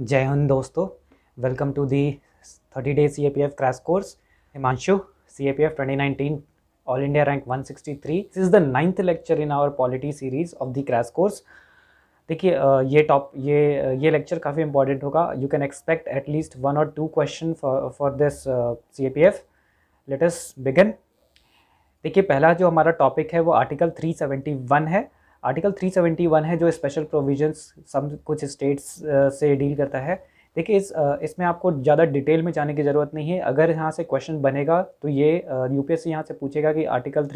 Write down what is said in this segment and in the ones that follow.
जय हिंद दोस्तों welcome to the thirty day C A P F crash course Himanshu C A P F twenty nineteen all India rank one sixty three this is the ninth lecture in our polity series of the crash course देखिए ये top ये ये lecture काफ़ी important होगा you can expect at least one और two question for this C A P F let's begin देखिए पहला जो हमारा टॉपिक है वो आर्टिकल थ्री सेवेंटी वन है आर्टिकल 371 है जो स्पेशल प्रोविजंस सब कुछ स्टेट्स से डील करता है देखिए इस इसमें आपको ज़्यादा डिटेल में जाने की ज़रूरत नहीं है अगर यहाँ से क्वेश्चन बनेगा तो ये यू पी यहाँ से पूछेगा कि आर्टिकल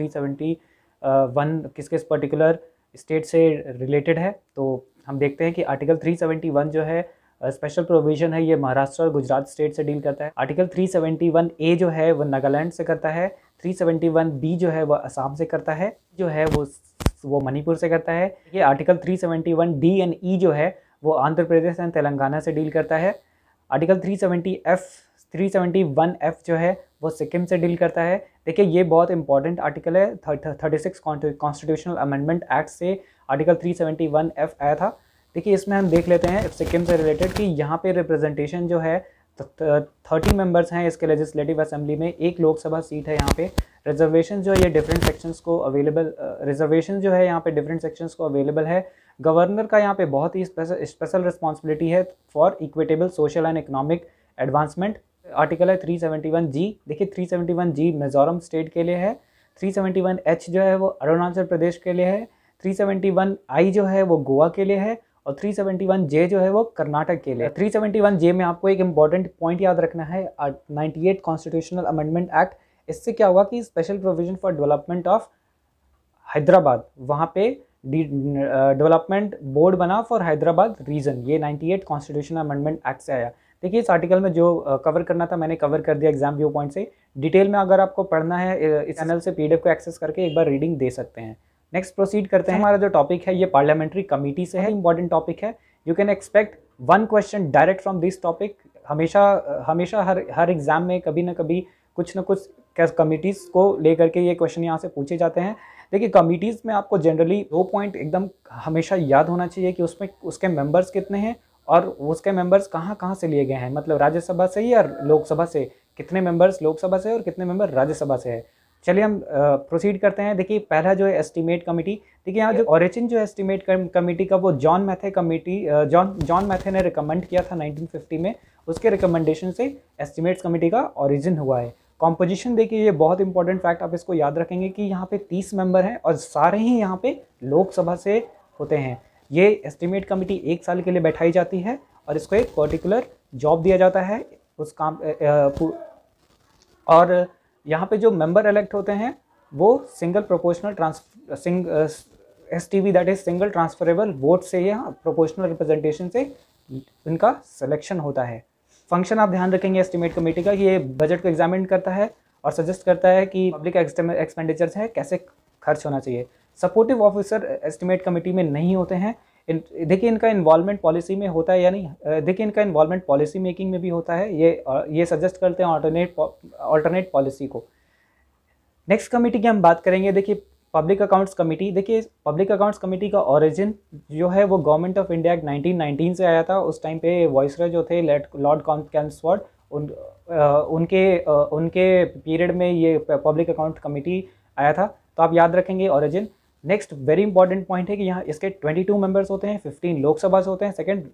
वन किस किस पर्टिकुलर स्टेट से रिलेटेड है तो हम देखते हैं कि आर्टिकल 371 जो है स्पेशल प्रोविज़न है ये महाराष्ट्र और गुजरात स्टेट से डील करता है आर्टिकल 371 ए जो है वो नागालैंड से करता है 371 बी जो है वह असम से करता है जो है वो वो मणिपुर से करता है ये आर्टिकल 371 डी एंड ई जो है वो आंध्र प्रदेश एंड तेलंगाना से डील करता है आर्टिकल 370 एफ वन एफ जो है वो सिक्किम से डील करता है देखिए ये बहुत इंपॉर्टेंट आर्टिकल है thirty six constitutional amendment act से आर्टिकल 371 एफ आया था देखिए इसमें हम देख लेते हैं सिक्किम से रिलेटेड कि यहाँ पे रिप्रेजेंटेशन जो है थर्टी तो, मेंबर्स तो, हैं इसके लेजिस्लेटिव असेंबली में एक लोकसभा सीट है यहाँ पे रिजर्वेशन जो है ये डिफरेंट सेक्शंस को अवेलेबल रिजर्वेशन जो है यहाँ पे डिफरेंट सेक्शंस को अवेलेबल है गवर्नर का यहाँ पे बहुत ही स्पेशल रिस्पॉन्सिबिलिटी है for equitable social and economic advancement article है थ्री जी देखिए थ्री जी मिजोरम स्टेट के लिए है थ्री एच जो है वो अरुणाचल प्रदेश के लिए है थ्री आई जो है वो गोवा के लिए है और 371 जे जो है वो कर्नाटक के लिए 371 जे में आपको एक इम्पॉर्टेंट पॉइंट याद रखना है 98 कॉन्स्टिट्यूशनल अमेंडमेंट एक्ट इससे क्या हुआ कि special provision for development of Hyderabad वहाँ पे डेवलपमेंट बोर्ड बना फॉर हैदराबाद रीजन ये 98 कॉन्स्टिट्यूशनल अमेंडमेंट एक्ट से आया देखिए इस आर्टिकल में जो कवर करना था मैंने कवर कर दिया एग्जाम व्यू पॉइंट से डिटेल में अगर आपको पढ़ना है इस चैनल से पीडीएफ को एक्सेस करके एक बार रीडिंग दे सकते हैं नेक्स्ट प्रोसीड करते हैं हमारा जो टॉपिक है ये पार्लियामेंट्री कमेटी से है इंपॉर्टेंट टॉपिक है you can expect one question direct from this topic हमेशा हमेशा हर हर एग्जाम में कभी ना कभी कुछ ना कुछ कमिटीज़ को लेकर के ये क्वेश्चन यहाँ से पूछे जाते हैं देखिए कमिटीज़ में आपको जनरली दो पॉइंट एकदम हमेशा याद होना चाहिए कि उसमें उसके मेंबर्स कितने हैं और उसके मेंबर्स कहाँ कहाँ से लिए गए हैं मतलब राज्यसभा से या लोकसभा से कितने मेंबर्स लोकसभा से और कितने मेंबर राज्यसभा से है चलिए हम प्रोसीड करते हैं देखिए पहला जो है एस्टीमेट कमेटी देखिए यहाँ जो ऑरिजिन जो एस्टीमेट कमेटी का वो जॉन मैथे कमेटी जॉन जॉन मैथे ने रिकमेंड किया था 1950 में उसके रिकमेंडेशन से एस्टीमेट्स कमेटी का ऑरिजिन हुआ है कॉम्पोजिशन देखिए ये बहुत इंपॉर्टेंट फैक्ट आप इसको याद रखेंगे कि यहाँ पे तीस मेंबर हैं और सारे ही यहाँ पे लोकसभा से होते हैं ये एस्टिमेट कमेटी एक साल के लिए बैठाई जाती है और इसको एक पर्टिकुलर जॉब दिया जाता है उस काम और यहाँ पे जो मेंबर इलेक्ट होते हैं वो single proportional trans sing S T V that is single transferable vote से या प्रोपोर्शनल रिप्रेजेंटेशन से इनका सिलेक्शन होता है फंक्शन आप ध्यान रखेंगे एस्टिमेट कमेटी का ये बजट को एग्जामिन करता है और सजेस्ट करता है कि पब्लिक एक्सपेंडिचर्स है कैसे खर्च होना चाहिए सपोर्टिव ऑफिसर एस्टिमेट कमेटी में नहीं होते हैं इन देखिए इनका इन्वॉल्वमेंट पॉलिसी में होता है या नहीं देखिए इनका इन्वॉल्वमेंट पॉलिसी मेकिंग में भी होता है ये ये सजेस्ट करते हैं ऑल्टरनेट ऑल्टरनेट पॉलिसी को नेक्स्ट कमेटी की हम बात करेंगे देखिए पब्लिक अकाउंट्स कमेटी देखिए पब्लिक अकाउंट्स कमेटी का ओरिजिन जो है वो government of India act nineteen से आया था उस टाइम पे वॉइस जो थे लॉर्ड कॉम्पकैम्सवर्ड उन आ, उनके आ, उनके पीरियड में ये पब्लिक अकाउंट कमेटी आया था तो आप याद रखेंगे origin next very important point है कि यहाँ इसके 22 मेंबर्स होते हैं 15 लोकसभा से होते हैं सेकंड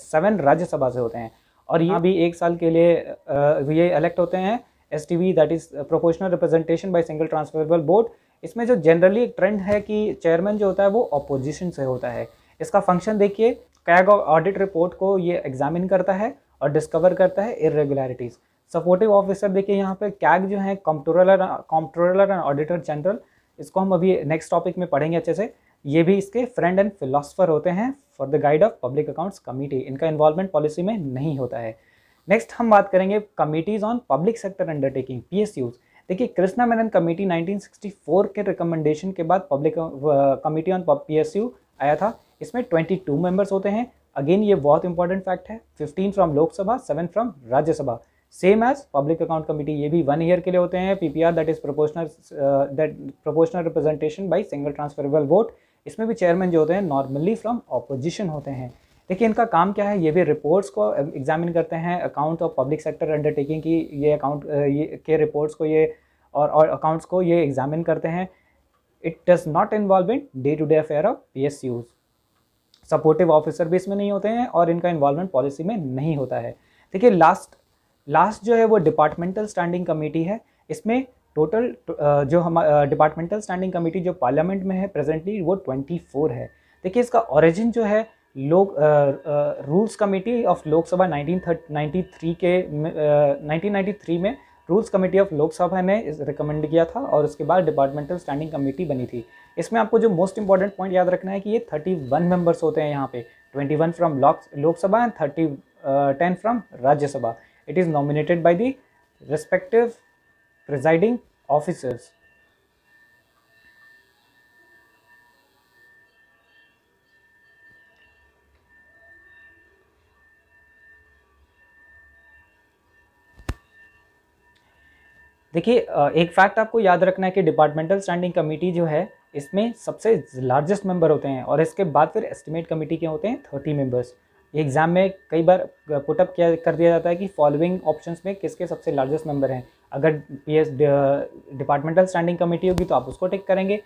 सेवन uh, राज्यसभा से होते हैं और यहाँ भी एक साल के लिए uh, ये इलेक्ट होते हैं S T V that is proportional representation by single transferable board इसमें जो जनरली एक ट्रेंड है कि चेयरमैन जो होता है वो अपोजिशन से होता है इसका फंक्शन देखिए कैग ऑडिट रिपोर्ट को ये एग्जामिन करता है और डिस्कवर करता है इरेगुलरिटीज़ सपोर्टिव ऑफिसर देखिए यहाँ पे कैग जो है कॉम्प्ट्रोलर कॉम्प्टोलर एंड ऑडिटर जनरल इसको हम अभी नेक्स्ट टॉपिक में पढ़ेंगे अच्छे से ये भी इसके फ्रेंड एंड फिलोसफर होते हैं for the guide of public accounts committee इनका इन्वॉल्वमेंट पॉलिसी में नहीं होता है नेक्स्ट हम बात करेंगे committees on public sector undertaking P देखिए कृष्णा मेनन कमेटी 1964 के रिकमेंडेशन के बाद पब्लिक कमेटी ऑन पी आया था इसमें 22 मेंबर्स होते हैं अगेन ये बहुत इंपॉर्टेंट फैक्ट है 15 from Lok Sabha 7 from Rajya Sabha same as public account committee ये भी वन ईयर के लिए होते हैं PPR that is proportional that proportional representation by single transferable vote इसमें भी चेयरमैन जो होते हैं नॉर्मली फ्रॉम ऑपोजिशन होते हैं देखिए इनका काम क्या है ये भी रिपोर्ट्स को एग्जामिन करते हैं account of public sector undertaking की ये अकाउंट uh, ये के रिपोर्ट्स को ये और और अकाउंट्स को ये एग्जामिन करते हैं it does not involve in day to day affair of P S Us supportive officer भी इसमें नहीं होते हैं और इनका इन्वॉल्वमेंट पॉलिसी में नहीं होता है देखिए लास्ट लास्ट जो है वो डिपार्टमेंटल स्टैंडिंग कमेटी है इसमें टोटल जो हम डिपार्टमेंटल स्टैंडिंग कमेटी जो पार्लियामेंट में है प्रेजेंटली वो ट्वेंटी फोर है देखिए इसका ओरिजिन जो है Lok rules committee of Lok Sabha nineteen ninety three के नाइनटीन नाइन्टी थ्री में रूल्स कमेटी ऑफ लोकसभा ने रिकमेंड किया था और उसके बाद डिपार्टमेंटल स्टैंडिंग कमेटी बनी थी इसमें आपको जो मोस्ट इंपॉर्टेंट पॉइंट याद रखना है कि ये 31 मेम्बर्स होते हैं यहाँ पे 21 from Lok Sabha and thirty ten from Rajya Sabha It is nominated by the respective presiding officers. देखिए एक फैक्ट आपको याद रखना है कि डिपार्टमेंटल स्टैंडिंग कमेटी जो है इसमें सबसे लार्जेस्ट मेंबर होते हैं और इसके बाद फिर एस्टिमेट कमेटी के होते हैं थर्टी मेंबर्स एग्ज़ाम में कई बार पुटअप किया कर दिया जाता है कि फॉलोइंग ऑप्शंस में किसके सबसे लार्जेस्ट नंबर हैं अगर P S departmental standing committee होगी तो आप उसको टिक करेंगे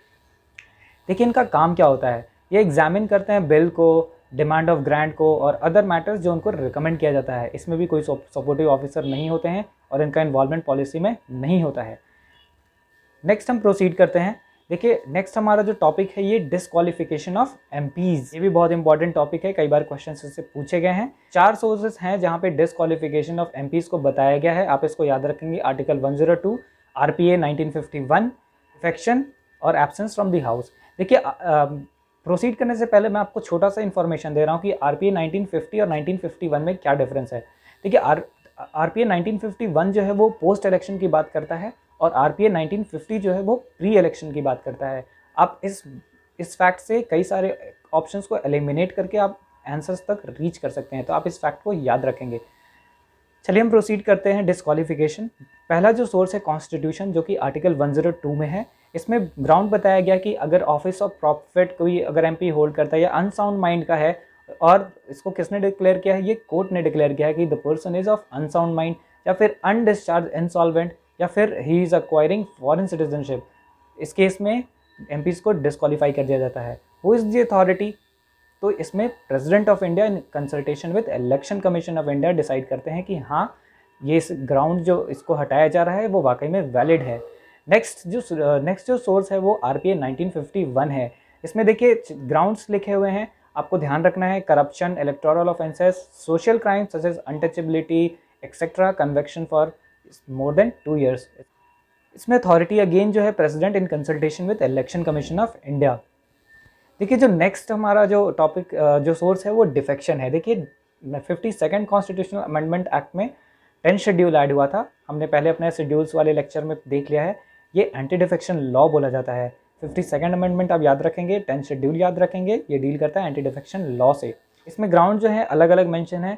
देखिए इनका काम क्या होता है ये एग्जामिन करते हैं बिल को डिमांड ऑफ ग्रांट को और अदर मैटर्स जो उनको रिकमेंड किया जाता है इसमें भी कोई सपोर्टिव ऑफिसर नहीं होते हैं और इनका इन्वॉल्वमेंट पॉलिसी में नहीं होता है नेक्स्ट हम प्रोसीड करते हैं देखिए नेक्स्ट हमारा जो टॉपिक है ये डिस्कालिफिकेशन ऑफ एम ये भी बहुत इंपॉर्टेंट टॉपिक है कई बार क्वेश्चन इससे पूछे गए हैं चार सोर्सेस हैं जहाँ पे डिस्कालिफिकेशन ऑफ एम को बताया गया है आप इसको याद रखेंगे आर्टिकल 102, आरपीए 1951, इफेक्शन और एबसेंस फ्रॉम दी हाउस देखिए प्रोसीड करने से पहले मैं आपको छोटा सा इन्फॉर्मेशन दे रहा हूँ कि आर पी और नाइनटीन में क्या डिफरेंस है देखिए आर आर पी जो है वो पोस्ट इलेक्शन की बात करता है और आर पी ए नाइनटीन जो है वो प्री इलेक्शन की बात करता है आप इस इस फैक्ट से कई सारे ऑप्शंस को एलिमिनेट करके आप आंसर्स तक रीच कर सकते हैं तो आप इस फैक्ट को याद रखेंगे चलिए हम प्रोसीड करते हैं डिस्कालिफिकेशन पहला जो सोर्स है कॉन्स्टिट्यूशन जो कि आर्टिकल 102 में है इसमें ग्राउंड बताया गया कि अगर ऑफिस ऑफ प्रॉफिट कोई अगर एमपी होल्ड करता है या अनसाउंड माइंड का है और इसको किसने डिक्लेयर किया है ये कोर्ट ने डिक्लेयर किया है कि the person is of unsound mind या फिर अनडिस्चार्ज इंसॉल्वेंट या फिर he is acquiring foreign citizenship इस केस में एम को डिसक्वालीफाई कर दिया जाता है वो इज़ दी अथॉरिटी तो इसमें president of India in consultation with election commission of India decide करते हैं कि हाँ ये इस ग्राउंड जो इसको हटाया जा रहा है वो वाकई में वैलिड है नेक्स्ट जो नेक्स्ट uh, जो सोर्स है वो आर पी है इसमें देखिए ग्राउंड्स लिखे हुए हैं आपको ध्यान रखना है corruption electoral offences social crime such as untouchability etcetera conviction for more than two years इसमें अथॉरिटी अगेन जो है president in consultation with election commission of India देखिए जो नेक्स्ट हमारा जो टॉपिक जो सोर्स है वो डिफेक्शन है देखिए fifty second constitutional amendment act में टेंथ शेड्यूल ऐड हुआ था हमने पहले अपने शेड्यूल्स वाले लेक्चर में देख लिया है ये एंटी डिफेक्शन लॉ बोला जाता है फिफ्टी सेकेंड अमेंडमेंट आप याद रखेंगे टेंथ शेड्यूल याद रखेंगे ये डील करता है एंटी डिफेक्शन लॉ से इसमें ग्राउंड जो है अलग अलग मैंशन है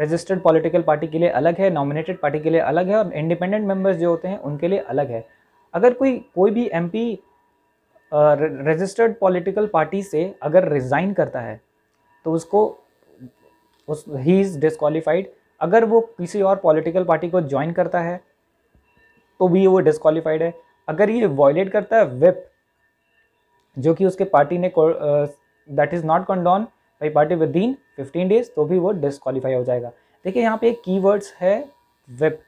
रजिस्टर्ड पॉलिटिकल पार्टी के लिए अलग है नॉमिनेटेड पार्टी के लिए अलग है और इंडिपेंडेंट मेंबर्स जो होते हैं उनके लिए अलग है अगर कोई कोई भी एम रजिस्टर्ड पॉलिटिकल पार्टी से अगर रिज़ाइन करता है तो उसको उस ही इज़ डिसक्वालीफाइड अगर वो किसी और पॉलिटिकल पार्टी को ज्वाइन करता है तो भी वो डिसक्वालीफाइड है अगर ये वॉयलेट करता है विप जो कि उसके पार्टी ने that is not condone by party within fifteen days तो भी वो डिसक्वालीफाई हो जाएगा देखिए यहाँ पे एक की वर्ड्स है वेप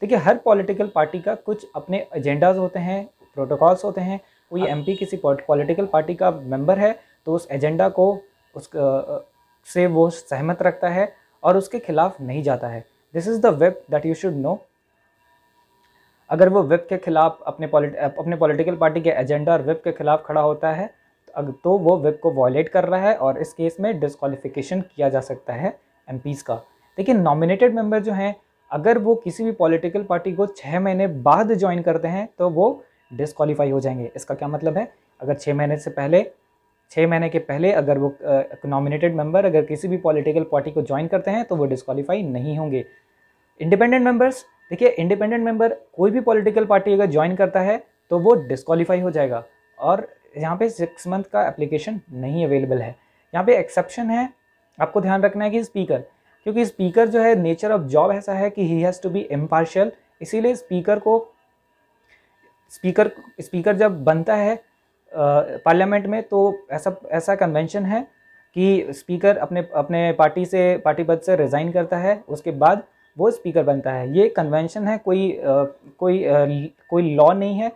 देखिए हर पॉलिटिकल पार्टी का कुछ अपने एजेंडाज होते हैं प्रोटोकॉल्स होते हैं कोई एम हाँ। किसी पॉलिटिकल पार्टी का मेम्बर है तो उस एजेंडा को उस से वो सहमत रखता है और उसके खिलाफ नहीं जाता है this is the whip that you should know अगर वो वेब के खिलाफ अपने पॉलिट अपने पॉलिटिकल पार्टी के एजेंडा और वेब के खिलाफ खड़ा होता है तो वो विप को वॉयलेट कर रहा है और इस केस में डिसक्वालिफिकेशन किया जा सकता है एम का लेकिन नॉमिनेटेड मेम्बर जो हैं अगर वो किसी भी पॉलिटिकल पार्टी को छः महीने बाद ज्वाइन करते हैं तो वो डिसक्वालीफाई हो जाएंगे इसका क्या मतलब है अगर छः महीने से पहले छः महीने के पहले अगर वो नॉमिनेटेड मेंबर अगर किसी भी पॉलिटिकल पार्टी को ज्वाइन करते हैं तो वो डिसक्वालीफाई नहीं होंगे इंडिपेंडेंट मेंबर्स देखिए इंडिपेंडेंट मेंबर कोई भी पॉलिटिकल पार्टी अगर ज्वाइन करता है तो वो डिसक्वालीफाई हो जाएगा और यहाँ पे सिक्स मंथ का एप्लीकेशन नहीं अवेलेबल है यहाँ पे एक्सेप्शन है आपको ध्यान रखना है कि स्पीकर क्योंकि स्पीकर जो है नेचर ऑफ जॉब ऐसा है कि he has to be impartial इसीलिए स्पीकर को स्पीकर स्पीकर जब बनता है पार्लियामेंट में तो ऐसा ऐसा कन्वेंशन है कि स्पीकर अपने अपने पार्टी से पार्टी पद से रिज़ाइन करता है उसके बाद वो स्पीकर बनता है ये कन्वेंशन है कोई आ, कोई आ, कोई लॉ नहीं है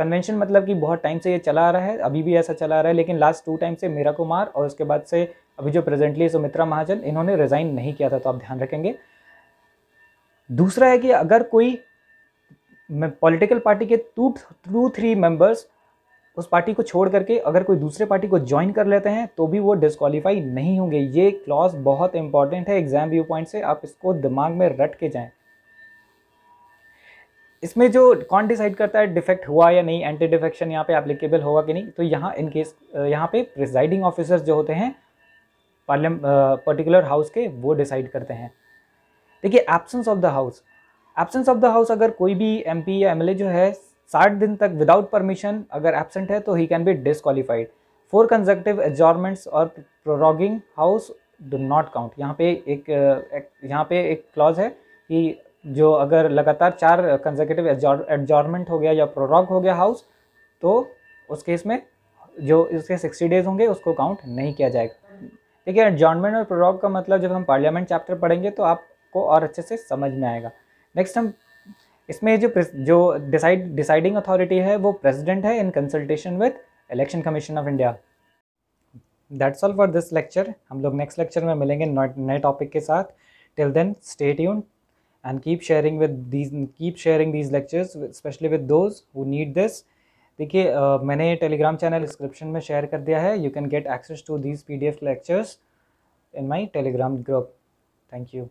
कन्वेंशन मतलब कि बहुत टाइम से ये चला आ रहा है अभी भी ऐसा चला आ रहा है लेकिन लास्ट टू टाइम से मीरा कुमार और उसके बाद से अभी जो प्रेजेंटली सुमित्रा महाजन इन्होंने रिज़ाइन नहीं किया था तो आप ध्यान रखेंगे दूसरा है कि अगर कोई पॉलिटिकल पार्टी के टू टू थ्री मेंबर्स उस पार्टी को छोड़ करके अगर कोई दूसरे पार्टी को ज्वाइन कर लेते हैं तो भी वो डिस्कालीफाई नहीं होंगे ये क्लॉज बहुत इंपॉर्टेंट है एग्जाम व्यू पॉइंट से आप इसको दिमाग में रट के जाएं इसमें जो कौन डिसाइड करता है डिफेक्ट हुआ या नहीं एंटी डिफेक्शन यहाँ पे एप्लीकेबल होगा कि नहीं तो यहाँ इन केस यहाँ पे प्रिजाइडिंग ऑफिसर्स जो होते हैं पार्लियम पर्टिकुलर हाउस के वो डिसाइड करते हैं देखिए absence of the house absence of the house अगर कोई भी एम या एम जो है साठ दिन तक विदाउट परमिशन अगर एबसेंट है तो he can be disqualified for conjunctive adjournments और proroguing house do not count यहाँ पे एक, एक यहाँ पे एक क्लॉज है कि जो अगर लगातार चार कंजर्केटिव एडजॉर्मेंट हो गया या प्रोरॉग हो गया हाउस तो उस केस में जो इसके सिक्सटी डेज होंगे उसको काउंट नहीं किया जाएगा देखिए एडजॉर्मेंट और प्रोरॉग का मतलब जब हम पार्लियामेंट चैप्टर पढ़ेंगे तो आपको और अच्छे से समझ में आएगा नेक्स्ट हम इसमें जो जो डिसाइड डिसाइडिंग अथॉरिटी है वो प्रेसिडेंट है in consultation with election commission of India that's all for this lecture हम लोग नेक्स्ट लेक्चर में मिलेंगे नए टॉपिक के साथ टिल देन स्टे यून and keep sharing with these keep sharing these lectures especially with those who need this देखिए मैंने टेलीग्राम चैनल डिस्क्रिप्शन में शेयर कर दिया है you can get access to these P D F lectures in my Telegram group thank you